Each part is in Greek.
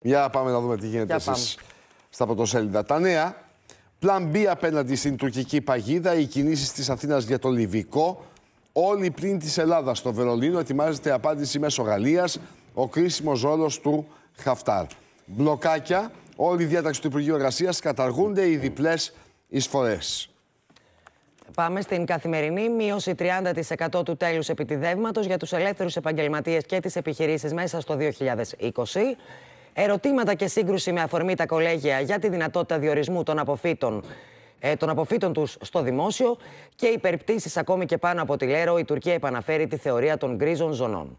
Για πάμε να δούμε τι γίνεται εσείς στα πρωτοσέλιδα. Τα νέα. Πλαν B απέναντι στην τουρκική παγίδα, οι κινήσεις της Αθήνας για το Λιβικό. Όλοι πλην της Ελλάδας στο Βερολίνο ετοιμάζεται απάντηση μέσω Γαλλίας, ο κρίσιμος ρόλος του Χαφτάρ. Μπλοκάκια, όλη η διάταξη του Υπουργείου Εργασίας καταργούνται οι διπλές εισφορές. Πάμε στην καθημερινή μείωση 30% του τέλους επιτιδεύματος για τους ελεύθερους επαγγελματίες και τις επιχειρήσεις μέσα στο 2020. Ερωτήματα και σύγκρουση με αφορμή τα κολέγια για τη δυνατότητα διορισμού των αποφύτων ε, των αποφύτων τους στο δημόσιο και υπερπτήσει ακόμη και πάνω από τη Λέρο, η Τουρκία επαναφέρει τη θεωρία των γκρίζων ζωνών.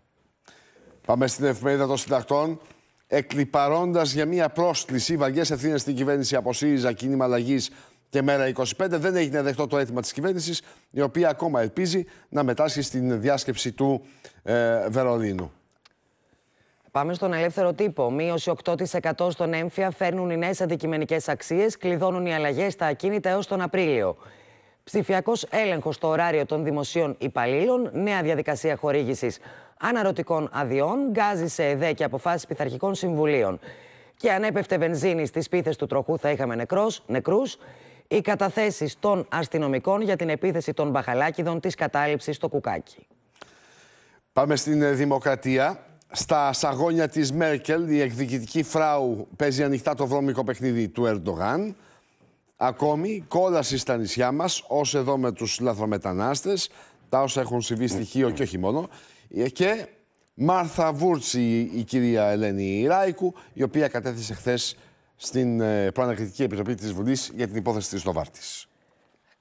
Πάμε στην εφημερίδα των συντακτών. Εκλυπαρώντα για μία πρόσκληση βαριές ευθύνες στην κυβέρνηση από ΣΥΡΙΖΑ, κίνημα αλλαγής και μέρα 25, δεν έγινε δεχτό το αίτημα της κυβέρνησης, η οποία ακόμα ελπίζει να μετάσχει στην διάσκεψη του ε, Βερολίνου. Πάμε στον ελεύθερο τύπο. Μείωση 8% στον έμφυα φέρνουν οι νέες αντικειμενικές αξίες, κλειδώνουν οι αλλαγές στα ακίνητα έως τον Απρίλιο. Ψηφιακός έλεγχος στο ωράριο των δημοσίων υπαλλήλων, νέα διαδικασία χορήγησης αναρωτικών αδειών, γκάζι σε ΕΔΕ και αποφάσεις πειθαρχικών συμβουλίων. Και αν έπεφτε βενζίνη στις πίθες του τροχού, θα είχαμε νεκρούς. Οι καταθέσεις των αστυνομικών για την επίθεση των μπαχαλάκιδων της κατάληψης στο κουκάκι. Πάμε στην ε, Δημοκρατία στα σαγόνια της Μέρκελ η εκδικητική φράου παίζει ανοιχτά το βρώμικο παιχνίδι του Ερντογάν. Ακόμη, κόλαση στα νησιά μας, ως εδώ με τους λαθρομετανάστες, τα όσα έχουν συμβεί στοιχείο και όχι μόνο. Ε, και Μάρθα Βούρτσι, η κυρία Ελένη Ράικου, η οποία κατέθεσε χθες στην ε, Προανακριτική Επιτροπή της Βουλής για την υπόθεση της Λοβάρτης.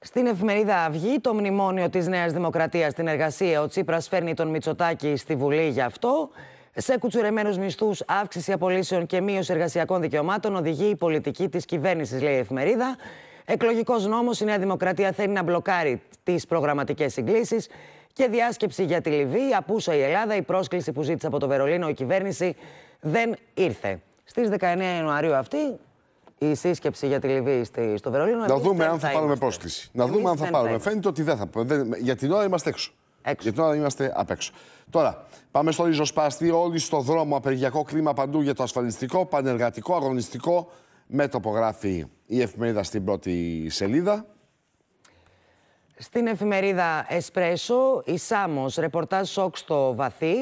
Στην εφημερίδα Αυγή, το μνημόνιο της Νέας Δημοκρατίας στην εργασία, ο Τσίπρας φέρνει τον Μητσοτάκη στη Βουλή γι' αυτό. Σε κουτσουρεμένους μισθούς, αύξηση απολύσεων και μείωση εργασιακών δικαιωμάτων οδηγεί η πολιτική της κυβέρνησης, λέει η εφημερίδα. Εκλογικός νόμος, η Νέα Δημοκρατία θέλει να μπλοκάρει τις προγραμματικές συγκλήσεις. Και διάσκεψη για τη Λιβύη, απούσα η Ελλάδα, η πρόσκληση που ζήτησε από το Βερολίνο η κυβέρνηση δεν ήρθε. Στις 19 Ιανουαρίου αυτή, η σύσκεψη για τη Λιβύη στο Βερολίνο. Να δούμε αν θα, θα πάρουμε πρόσκληση. Να δούμε αν θα πάρουμε. Φαίνεται ότι δεν θα πάρουμε. Για την ώρα είμαστε έξω. Έξω. Για τώρα είμαστε απ' έξω. Τώρα, πάμε στο ριζοσπαστή. Όλοι στο δρόμο, απεργιακό κλίμα παντού για το ασφαλιστικό, πανεργατικό, αγωνιστικό μέτωπο γράφει η εφημερίδα στην πρώτη σελίδα. Στην εφημερίδα Εσπρέσο, η Σάμος, ρεπορτάζ σοκ στο βαθύ.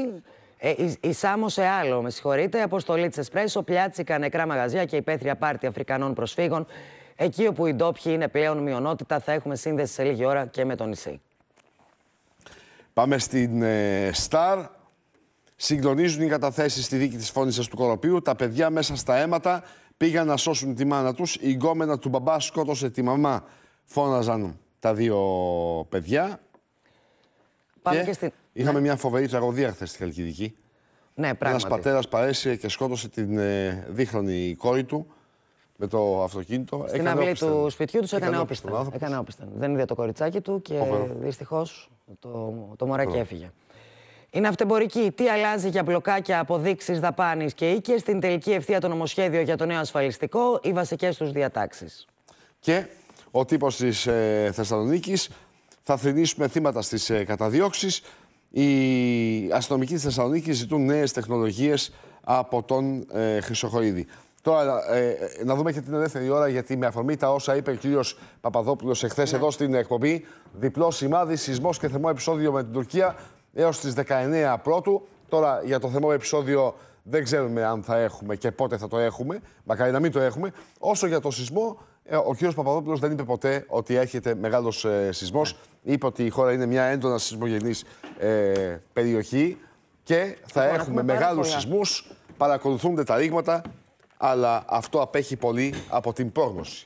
Ε, η, η Σάμος σε άλλο, με συγχωρείτε. Αποστολή της Εσπρέσο, πιάτσικα νεκρά μαγαζιά και υπαίθρια πάρτι Αφρικανών προσφύγων. Εκεί όπου οι ντόπιοι είναι πλέον μειονότητα, θα έχουμε σύνδεση σε λίγη ώρα και με το νησί. Πάμε στην ε, Star. Συγκλονίζουν οι καταθέσεις στη δίκη της φόνησα του κοροπίου. Τα παιδιά μέσα στα αίματα πήγαν να σώσουν τη μάνα τους. Η γκόμενα του μπαμπά σκότωσε τη μαμά. Φώναζαν τα δύο παιδιά. Πάμε και, στην... Είχαμε ναι. μια φοβερή τραγωδία χθες στη Χαλκιδική. Ναι, πράγματι. Ένα πατέρα παρέσυρε και σκότωσε την ε, δίχρονη κόρη του με το αυτοκίνητο. Στην αυλή του σπιτιού τους έκανε όπιστα. Έκανε Δεν είδε το κοριτσάκι του και δυστυχώς το, το μωράκι έφυγε. Είναι αυτεμπορική. Τι αλλάζει για μπλοκάκια, αποδείξεις, δαπάνη και οίκες. Στην τελική ευθεία το νομοσχέδιο για το νέο ασφαλιστικό, οι βασικές τους διατάξεις. Και ο τύπος της ε, Θεσσαλονίκης. Θα θρυνήσουμε θύματα στις ε, καταδιώξεις. Οι αστυνομικοί της Θεσσαλονίκης ζητούν νέες τεχνολογίες από τον ε, Τώρα ε, ε, να δούμε και την ελεύθερη ώρα, γιατί με αφορμή τα όσα είπε ο κύριος Παπαδόπουλος εχθές ναι. εδώ στην εκπομπή, διπλό σημάδι, σεισμός και θεμό επεισόδιο με την Τουρκία έως τις 19 πρώτου. Τώρα για το θεμό επεισόδιο δεν ξέρουμε αν θα έχουμε και πότε θα το έχουμε. Μακάρι να μην το έχουμε. Όσο για το σεισμό, ε, ο κύριος Παπαδόπουλος δεν είπε ποτέ ότι έχετε μεγάλος ε, σεισμός. Ναι. Είπε ότι η χώρα είναι μια έντονα σεισμογενής ε, περιοχή και θα, έχουμε μεγάλου σεισμούς. Παρακολουθούνται τα ρήγματα αλλά αυτό απέχει πολύ από την πρόγνωση.